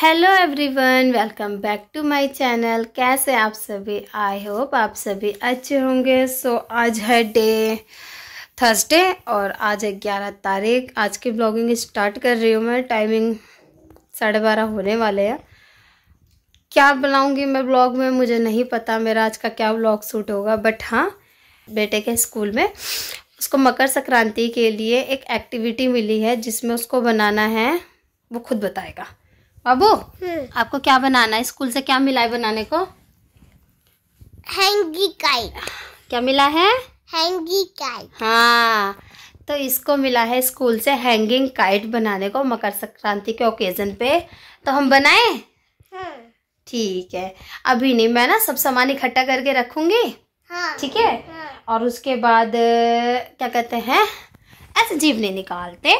Hello everyone welcome back to my channel कैसे आप सभी आई होप आप सभी अच्छे होंगे सो so, आज है डे थर्सडे और आज है ग्यारह तारीख आज की ब्लॉगिंग स्टार्ट कर रही हूँ मैं टाइमिंग साढ़े बारह होने वाले हैं क्या बनाऊँगी मैं ब्लॉग में मुझे नहीं पता मेरा आज का क्या ब्लॉग सूट होगा बट हाँ बेटे के स्कूल में उसको मकर संक्रांति के लिए एक एक्टिविटी मिली है जिसमें उसको बनाना है वो खुद बताएगा बाबू हम्म। आपको क्या बनाना है स्कूल से क्या मिला है बनाने को हैंगी काइट क्या मिला है हैंगी काइट हाँ तो इसको मिला है स्कूल से हैंगिंग काइट बनाने को मकर संक्रांति के ओकेजन पे तो हम बनाए हाँ। ठीक है अभी नहीं मैं ना सब सामान इकट्ठा करके रखूंगी हाँ, ठीक है हाँ। और उसके बाद क्या कहते हैं ऐसे जीवनी निकालते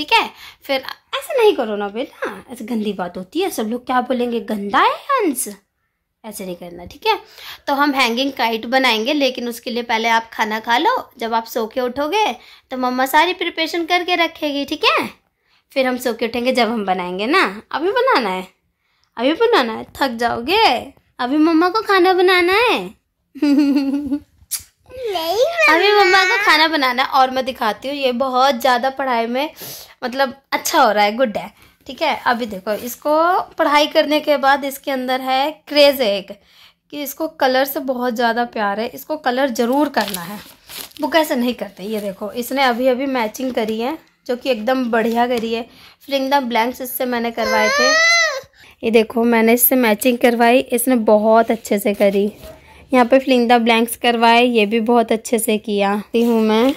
ठीक है फिर ऐसा नहीं करो ना बेटा ऐसे गंदी बात होती है सब लोग क्या बोलेंगे गंदा है हंस ऐसे नहीं करना ठीक है तो हम हैंगिंग काइट बनाएंगे लेकिन उसके लिए पहले आप खाना खा लो जब आप सो के उठोगे तो मम्मा सारी प्रिपरेशन करके रखेगी ठीक है फिर हम सो के उठेंगे जब हम बनाएंगे ना अभी बनाना है अभी बनाना है थक जाओगे अभी मम्मा को खाना बनाना है नहीं अभी मम्मा को खाना बनाना और मैं दिखाती हूँ ये बहुत ज़्यादा पढ़ाई में मतलब अच्छा हो रहा है गुड है ठीक है अभी देखो इसको पढ़ाई करने के बाद इसके अंदर है क्रेज़ एक कि इसको कलर से बहुत ज़्यादा प्यार है इसको कलर ज़रूर करना है वो कैसे नहीं करते ये देखो इसने अभी अभी मैचिंग करी है जो कि एकदम बढ़िया करी है फिर एकदम ब्लैंक्स इससे मैंने करवाए थे ये देखो मैंने इससे मैचिंग करवाई इसने बहुत अच्छे से करी यहाँ पे फिलिंग द ब्लैंक्स करवाए ये भी बहुत अच्छे से किया हूँ मैं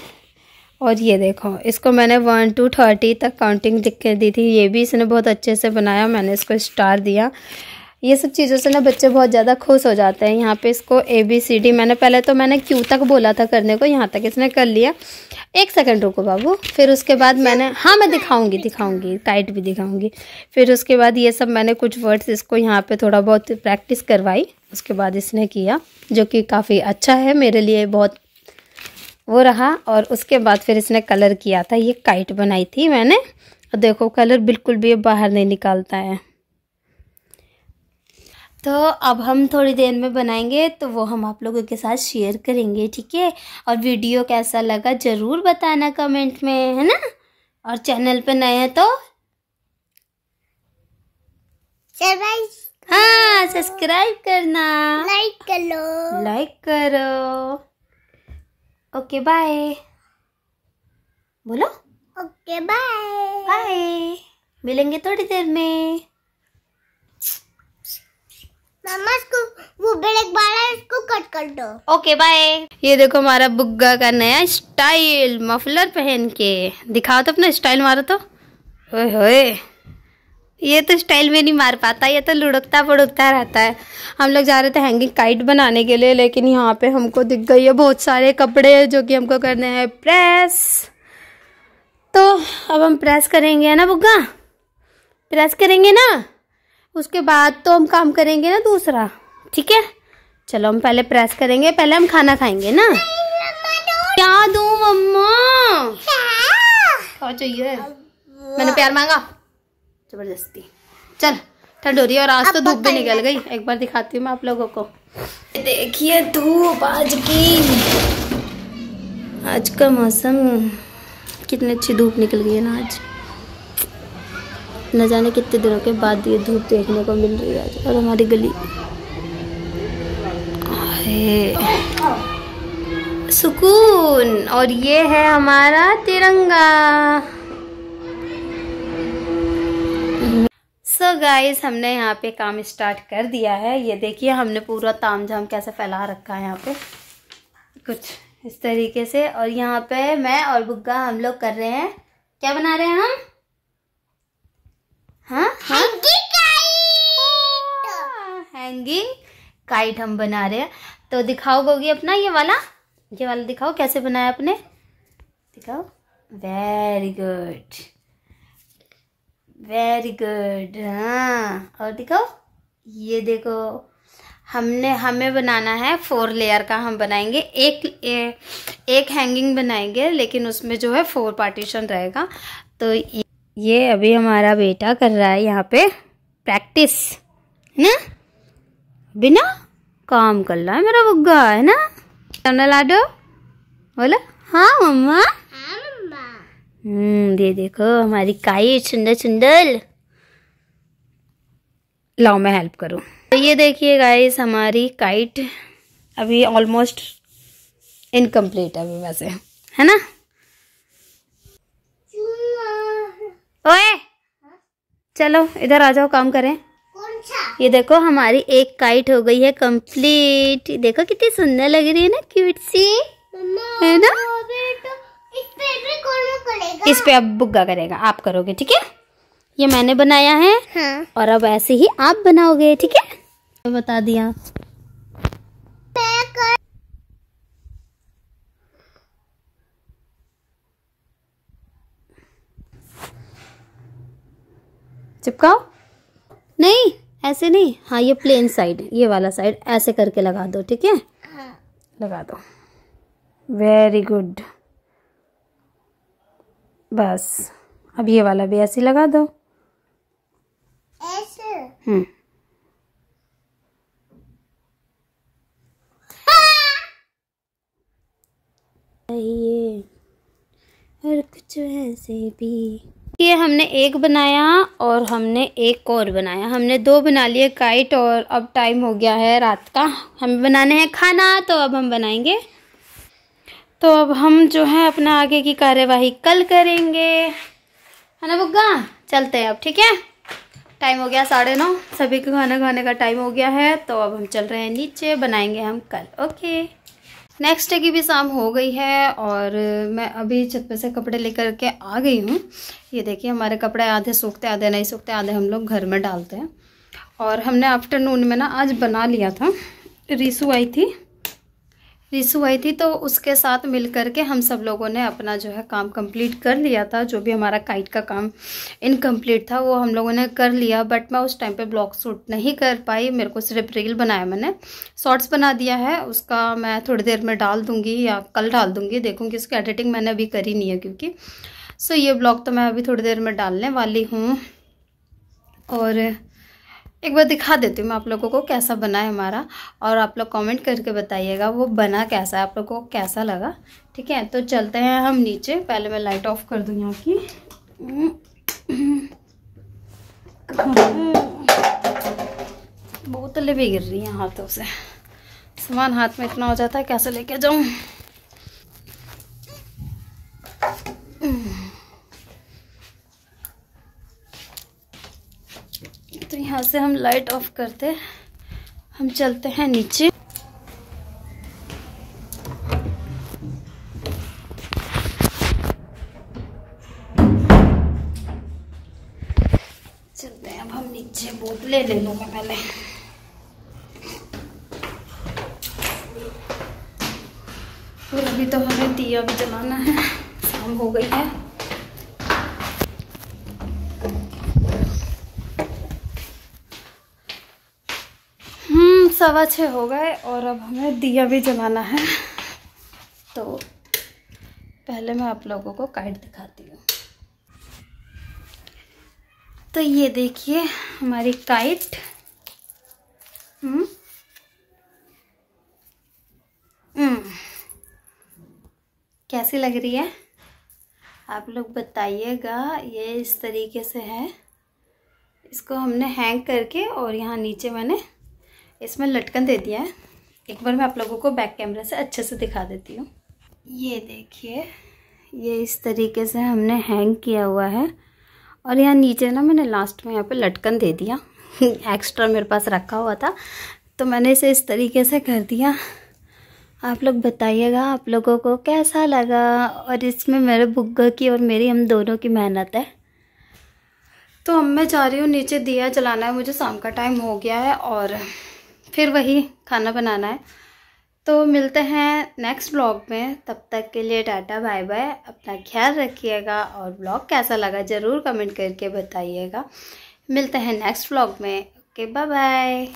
और ये देखो इसको मैंने वन टू थर्टी तक काउंटिंग लिख कर दी थी ये भी इसने बहुत अच्छे से बनाया मैंने इसको स्टार दिया ये सब चीज़ों से ना बच्चे बहुत ज़्यादा खुश हो जाते हैं यहाँ पे इसको ए बी सी डी मैंने पहले तो मैंने क्यू तक बोला था करने को यहाँ तक इसने कर लिया एक सेकंड रुको बाबू फिर उसके बाद मैंने हाँ मैं दिखाऊंगी दिखाऊंगी काइट भी दिखाऊंगी फिर उसके बाद ये सब मैंने कुछ वर्ड्स इसको यहाँ पे थोड़ा बहुत प्रैक्टिस करवाई उसके बाद इसने किया जो कि काफ़ी अच्छा है मेरे लिए बहुत वो रहा और उसके बाद फिर इसने कलर किया था ये काइट बनाई थी मैंने देखो कलर बिल्कुल भी बाहर नहीं निकालता है तो अब हम थोड़ी देर में बनाएंगे तो वो हम आप लोगों के साथ शेयर करेंगे ठीक है और वीडियो कैसा लगा ज़रूर बताना कमेंट में है ना और चैनल पे नए हैं तो हाँ सब्सक्राइब करना लाइक करो लाइक करो ओके बाय बोलो ओके बाय बाय मिलेंगे थोड़ी देर में इसको वो वाला इसको कट कर दो ओके बाय ये देखो हमारा बुग्गा का नया स्टाइल मफलर पहन के दिखाओ तो अपना स्टाइल मारो तो ओए ये तो स्टाइल में नहीं मार पाता ये तो लुढ़कता पुड़कता रहता है हम लोग जा रहे थे हैंगिंग काइट बनाने के लिए लेकिन यहाँ पे हमको दिख गई है बहुत सारे कपड़े जो कि हमको करने हैं प्रेस तो अब हम प्रेस करेंगे ना बुग्गा प्रेस करेंगे ना उसके बाद तो हम काम करेंगे ना दूसरा ठीक है चलो हम पहले प्रेस करेंगे पहले हम खाना खाएंगे ना क्या दू मम्मा चाहिए मैंने प्यार मांगा जबरदस्ती चल ठंड हो रही है और आज तो धूप भी निकल गई एक बार दिखाती हूँ मैं आप लोगों को देखिए धूप आज की आज का मौसम कितनी अच्छी धूप निकल गई है ना आज न जाने कितने दिनों के बाद ये धूप देखने को मिल रही है और हमारी गली सुकून और ये है हमारा तिरंगा सो so गाइस हमने यहाँ पे काम स्टार्ट कर दिया है ये देखिए हमने पूरा ताम झाम कैसे फैला रखा है यहाँ पे कुछ इस तरीके से और यहाँ पे मैं और बुग्गा हम लोग कर रहे हैं क्या बना रहे हैं हम हैंगिंग काइट हैंगिंग काइट हम बना रहे हैं तो दिखाओ गोगी अपना ये वाला ये वाला दिखाओ कैसे बनाया आपने दिखाओ वेरी गुड वेरी गुड हाँ और दिखाओ ये देखो हमने हमें बनाना है फोर लेयर का हम बनाएंगे एक ए, एक हैंगिंग बनाएंगे लेकिन उसमें जो है फोर पार्टीशन रहेगा तो ये ये अभी हमारा बेटा कर रहा है यहाँ पे प्रैक्टिस है ना बिना काम कर रहा है मेरा बुग्गा है ना चना लाडो बोलो हाँ मम्मा हम्म ये देखो हमारी काई चुंडल चुंडल लाओ मैं हेल्प करूँ तो ये देखिए गाइस हमारी काइट अभी ऑलमोस्ट इनकम्प्लीट है अभी वैसे है ना ओए चलो इधर आ जाओ काम करें ये देखो हमारी एक काइट हो गई है कंप्लीट देखो कितनी सुंदर लग रही है ना क्यूट सी है ना इस पे अब बुग्गा करेगा आप करोगे ठीक है ये मैंने बनाया है हाँ। और अब ऐसे ही आप बनाओगे ठीक है तो बता दिया चिपकाओ नहीं ऐसे नहीं हाँ ये प्लेन साइड ये वाला साइड ऐसे करके लगा दो ठीक है हाँ। लगा दो वेरी गुड बस अब ये वाला भी ऐसे लगा दो ऐसे हम्म ये हाँ। और कुछ ऐसे भी ये हमने एक बनाया और हमने एक और बनाया हमने दो बना लिए काइट और अब टाइम हो गया है रात का हमें बनाने हैं खाना तो अब हम बनाएंगे तो अब हम जो है अपना आगे की कार्यवाही कल करेंगे है ना बुग्गा चलते हैं अब ठीक है टाइम हो गया साढ़े नौ सभी को खाना खाने का टाइम हो गया है तो अब हम चल रहे हैं नीचे बनाएंगे हम कल ओके नेक्स्ट डे की भी शाम हो गई है और मैं अभी छत पे से कपड़े लेकर के आ गई हूँ ये देखिए हमारे कपड़े आधे सूखते आधे नहीं सूखते आधे हम लोग घर में डालते हैं और हमने आफ्टरनून में ना आज बना लिया था रिसू आई थी रिसु आई थी तो उसके साथ मिल के हम सब लोगों ने अपना जो है काम कंप्लीट कर लिया था जो भी हमारा काइट का काम इनकम्प्लीट था वो हम लोगों ने कर लिया बट मैं उस टाइम पे ब्लॉग शूट नहीं कर पाई मेरे को सिर्फ रील बनाया मैंने शॉर्ट्स बना दिया है उसका मैं थोड़ी देर में डाल दूँगी या कल डाल दूँगी देखूँगी उसकी एडिटिंग मैंने अभी करी नहीं है क्योंकि सो ये ब्लॉग तो मैं अभी थोड़ी देर में डालने वाली हूँ और एक बार दिखा देती हूँ मैं आप लोगों को कैसा बना है हमारा और आप लोग कमेंट करके बताइएगा वो बना कैसा है आप लोगों को कैसा लगा ठीक है तो चलते हैं हम नीचे पहले मैं लाइट ऑफ कर दूँ यहाँ की बोतलें भी गिर रही हैं हाथों से सामान हाथ में इतना हो जाता है कैसे लेके जाऊँ तो यहाँ से हम लाइट ऑफ करते हम चलते हैं नीचे चलते हैं अब हम नीचे बोतलें ले लूँगा पहले और अभी तो हमें दिया भी जलाना है शाम हो गई है सवा छः हो गए और अब हमें दिया भी जलाना है तो पहले मैं आप लोगों को काट दिखाती हूँ तो ये देखिए हमारी काइट हम्म।, हम्म कैसी लग रही है आप लोग बताइएगा ये इस तरीके से है इसको हमने हैंग करके और यहाँ नीचे मैंने इसमें लटकन दे दिया है एक बार मैं आप लोगों को बैक कैमरे से अच्छे से दिखा देती हूँ ये देखिए ये इस तरीके से हमने हैंग किया हुआ है और यहाँ नीचे ना मैंने लास्ट में यहाँ पे लटकन दे दिया एक्स्ट्रा मेरे पास रखा हुआ था तो मैंने इसे इस तरीके से कर दिया आप लोग बताइएगा आप लोगों को कैसा लगा और इसमें मेरे बुग्गा की और मेरी हम दोनों की मेहनत है तो अब मैं जा रही हूँ नीचे दिया जलाना है मुझे शाम का टाइम हो गया है और फिर वही खाना बनाना है तो मिलते हैं नेक्स्ट ब्लॉग में तब तक के लिए टाटा बाय बाय अपना ख्याल रखिएगा और ब्लॉग कैसा लगा ज़रूर कमेंट करके बताइएगा मिलते हैं नेक्स्ट ब्लॉग में ओके बाय बाय